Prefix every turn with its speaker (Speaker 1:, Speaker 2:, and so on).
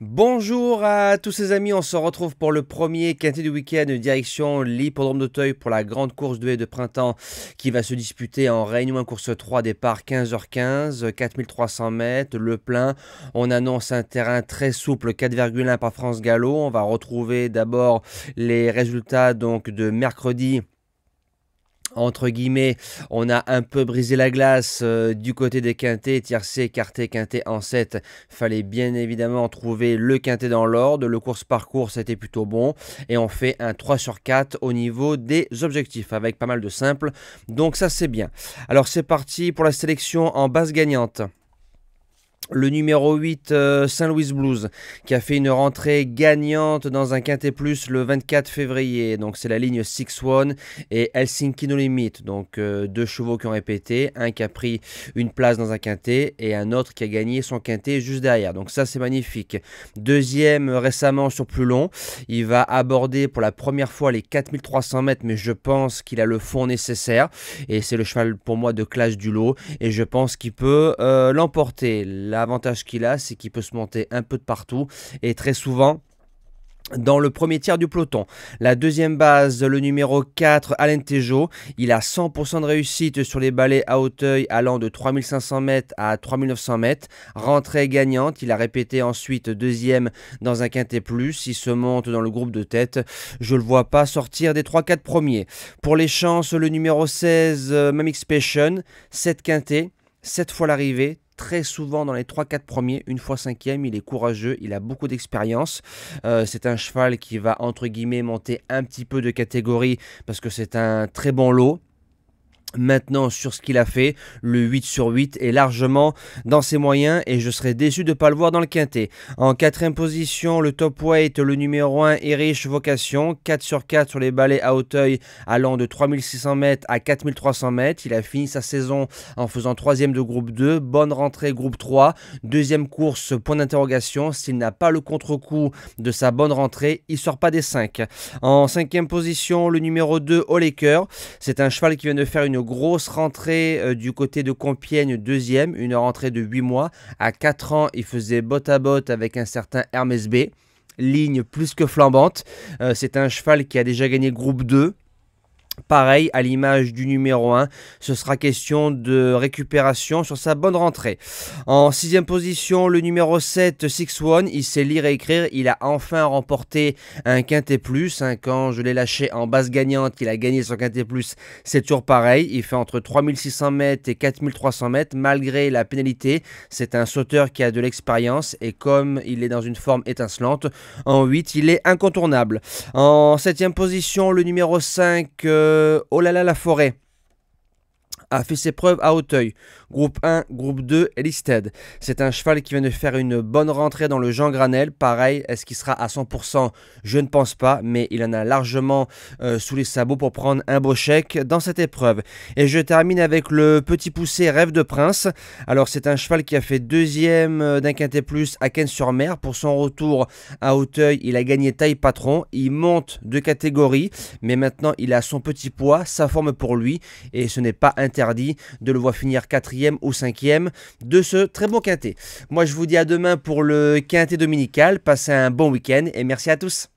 Speaker 1: Bonjour à tous ces amis, on se retrouve pour le premier quintet du week-end direction l'hippodrome d'Auteuil pour la grande course de haie de printemps qui va se disputer en Réunion course 3 départ 15h15, 4300 mètres, le plein. On annonce un terrain très souple 4,1 par France Gallo. On va retrouver d'abord les résultats donc de mercredi entre guillemets, on a un peu brisé la glace euh, du côté des quintés, tiercé, quarté, quinté en 7. Fallait bien évidemment trouver le quinté dans l'ordre, le course par course était plutôt bon et on fait un 3 sur 4 au niveau des objectifs avec pas mal de simples. Donc ça c'est bien. Alors c'est parti pour la sélection en base gagnante le numéro 8 euh, Saint Louis Blues qui a fait une rentrée gagnante dans un quintet plus le 24 février. Donc c'est la ligne 6-1 et Helsinki No Limit. Donc euh, deux chevaux qui ont répété, un qui a pris une place dans un quintet et un autre qui a gagné son quintet juste derrière. Donc ça c'est magnifique. Deuxième récemment sur plus long, il va aborder pour la première fois les 4300 mètres mais je pense qu'il a le fond nécessaire et c'est le cheval pour moi de classe du lot et je pense qu'il peut euh, l'emporter. L'avantage qu'il a, c'est qu'il peut se monter un peu de partout et très souvent, dans le premier tiers du peloton. La deuxième base, le numéro 4, Alain Tejo. Il a 100% de réussite sur les balais à hauteuil allant de 3500 mètres à 3900 mètres. Rentrée gagnante, il a répété ensuite deuxième dans un quintet plus. Il se monte dans le groupe de tête. Je le vois pas sortir des 3-4 premiers. Pour les chances, le numéro 16, euh, Mamix Passion, 7 quintets. 7 fois l'arrivée, très souvent dans les 3-4 premiers, une fois cinquième, il est courageux, il a beaucoup d'expérience. Euh, c'est un cheval qui va entre guillemets monter un petit peu de catégorie parce que c'est un très bon lot maintenant sur ce qu'il a fait. Le 8 sur 8 est largement dans ses moyens et je serais déçu de ne pas le voir dans le quintet. En quatrième position, le top weight, le numéro 1, Erich Vocation. 4 sur 4 sur les balais à Hauteuil allant de 3600 mètres à 4300 mètres. Il a fini sa saison en faisant troisième de groupe 2. Bonne rentrée groupe 3. Deuxième course, point d'interrogation. S'il n'a pas le contre-coup de sa bonne rentrée, il sort pas des 5. En cinquième position, le numéro 2, Oleker. C'est un cheval qui vient de faire une grosse rentrée euh, du côté de Compiègne, deuxième, une rentrée de 8 mois. À 4 ans, il faisait botte à botte avec un certain Hermes B ligne plus que flambante. Euh, c'est un cheval qui a déjà gagné groupe 2, Pareil, à l'image du numéro 1, ce sera question de récupération sur sa bonne rentrée. En sixième position, le numéro 7, 6 One il sait lire et écrire. Il a enfin remporté un quintet plus. quand je l'ai lâché en base gagnante, il a gagné son quintet plus. C'est toujours pareil. Il fait entre 3600 mètres et 4300 mètres malgré la pénalité. C'est un sauteur qui a de l'expérience et comme il est dans une forme étincelante, en 8, il est incontournable. En septième position, le numéro 5... Euh, oh là là la forêt a fait ses preuves à Hauteuil. Groupe 1, groupe 2, listed. C'est un cheval qui vient de faire une bonne rentrée dans le Jean Granel. Pareil, est-ce qu'il sera à 100% Je ne pense pas, mais il en a largement euh, sous les sabots pour prendre un beau chèque dans cette épreuve. Et je termine avec le petit poussé Rêve de Prince. Alors c'est un cheval qui a fait deuxième euh, d'un quintet plus à Ken sur mer Pour son retour à Hauteuil, il a gagné taille patron. Il monte de catégorie, mais maintenant il a son petit poids, sa forme pour lui, et ce n'est pas intéressant de le voir finir quatrième ou cinquième de ce très bon quintet. Moi je vous dis à demain pour le quintet dominical, passez un bon week-end et merci à tous.